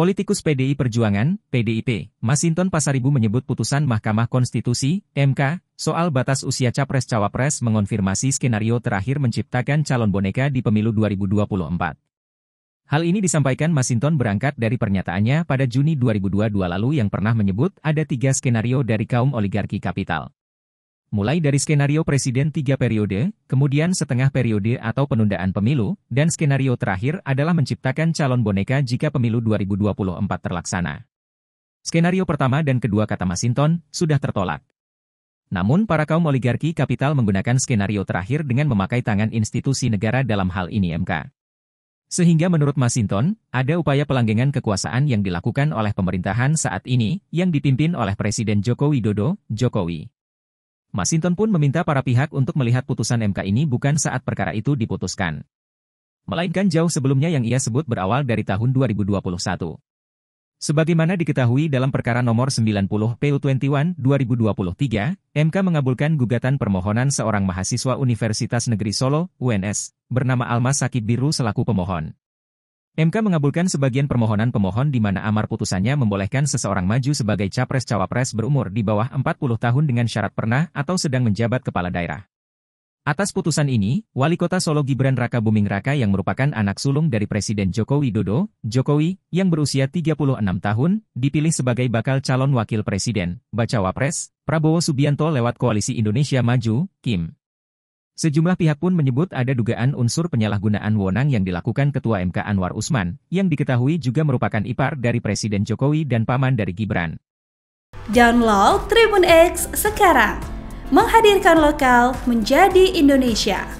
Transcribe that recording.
Politikus PDI Perjuangan, PDIP, Masinton Pasaribu menyebut putusan Mahkamah Konstitusi, MK, soal batas usia Capres-Cawapres mengonfirmasi skenario terakhir menciptakan calon boneka di pemilu 2024. Hal ini disampaikan Masinton berangkat dari pernyataannya pada Juni 2022 lalu yang pernah menyebut ada tiga skenario dari kaum oligarki kapital mulai dari skenario presiden tiga periode, kemudian setengah periode atau penundaan pemilu, dan skenario terakhir adalah menciptakan calon boneka jika pemilu 2024 terlaksana. Skenario pertama dan kedua kata Masinton sudah tertolak. Namun para kaum oligarki kapital menggunakan skenario terakhir dengan memakai tangan institusi negara dalam hal ini MK. Sehingga menurut Masinton, ada upaya pelanggengan kekuasaan yang dilakukan oleh pemerintahan saat ini yang dipimpin oleh Presiden Joko Widodo, Jokowi. Masinton pun meminta para pihak untuk melihat putusan MK ini bukan saat perkara itu diputuskan. Melainkan jauh sebelumnya yang ia sebut berawal dari tahun 2021. Sebagaimana diketahui dalam perkara nomor 90 PU21 2023, MK mengabulkan gugatan permohonan seorang mahasiswa Universitas Negeri Solo, UNS, bernama Almas Sakib Biru selaku pemohon. MK mengabulkan sebagian permohonan pemohon di mana amar putusannya membolehkan seseorang maju sebagai capres-cawapres berumur di bawah 40 tahun dengan syarat pernah atau sedang menjabat kepala daerah. Atas putusan ini, Wali Kota Solo Gibran Raka Buming Raka yang merupakan anak sulung dari Presiden Jokowi Dodo, Jokowi, yang berusia 36 tahun, dipilih sebagai bakal calon wakil presiden, bacawapres, Prabowo Subianto lewat Koalisi Indonesia Maju, Kim. Sejumlah pihak pun menyebut ada dugaan unsur penyalahgunaan wonang yang dilakukan Ketua MK Anwar Usman, yang diketahui juga merupakan ipar dari Presiden Jokowi dan paman dari Gibran. Download Tribun X sekarang, menghadirkan lokal menjadi Indonesia.